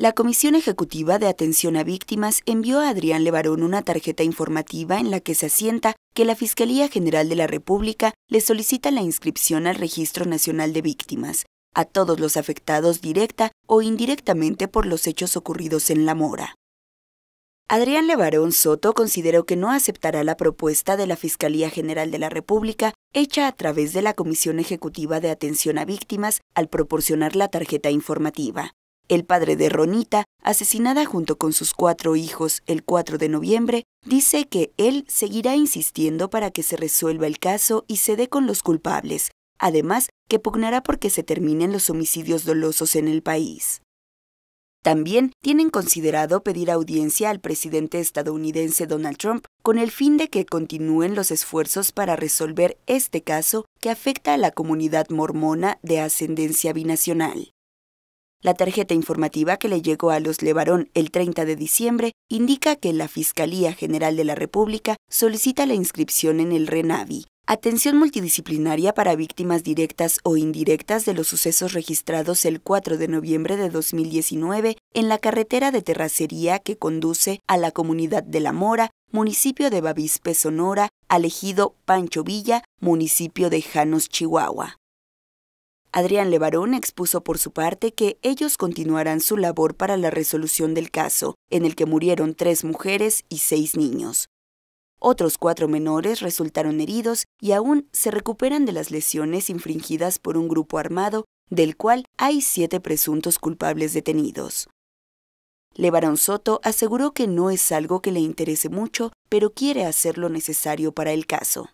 La Comisión Ejecutiva de Atención a Víctimas envió a Adrián Levarón una tarjeta informativa en la que se asienta que la Fiscalía General de la República le solicita la inscripción al Registro Nacional de Víctimas a todos los afectados directa o indirectamente por los hechos ocurridos en La Mora. Adrián Levarón Soto consideró que no aceptará la propuesta de la Fiscalía General de la República hecha a través de la Comisión Ejecutiva de Atención a Víctimas al proporcionar la tarjeta informativa el padre de Ronita, asesinada junto con sus cuatro hijos el 4 de noviembre, dice que él seguirá insistiendo para que se resuelva el caso y se dé con los culpables, además que pugnará porque se terminen los homicidios dolosos en el país. También tienen considerado pedir audiencia al presidente estadounidense Donald Trump con el fin de que continúen los esfuerzos para resolver este caso que afecta a la comunidad mormona de ascendencia binacional. La tarjeta informativa que le llegó a los Levarón el 30 de diciembre indica que la Fiscalía General de la República solicita la inscripción en el RENAVI. Atención multidisciplinaria para víctimas directas o indirectas de los sucesos registrados el 4 de noviembre de 2019 en la carretera de terracería que conduce a la comunidad de La Mora, municipio de Bavispe, Sonora, al Pancho Villa, municipio de Janos, Chihuahua. Adrián Levarón expuso por su parte que ellos continuarán su labor para la resolución del caso, en el que murieron tres mujeres y seis niños. Otros cuatro menores resultaron heridos y aún se recuperan de las lesiones infringidas por un grupo armado, del cual hay siete presuntos culpables detenidos. Levarón Soto aseguró que no es algo que le interese mucho, pero quiere hacer lo necesario para el caso.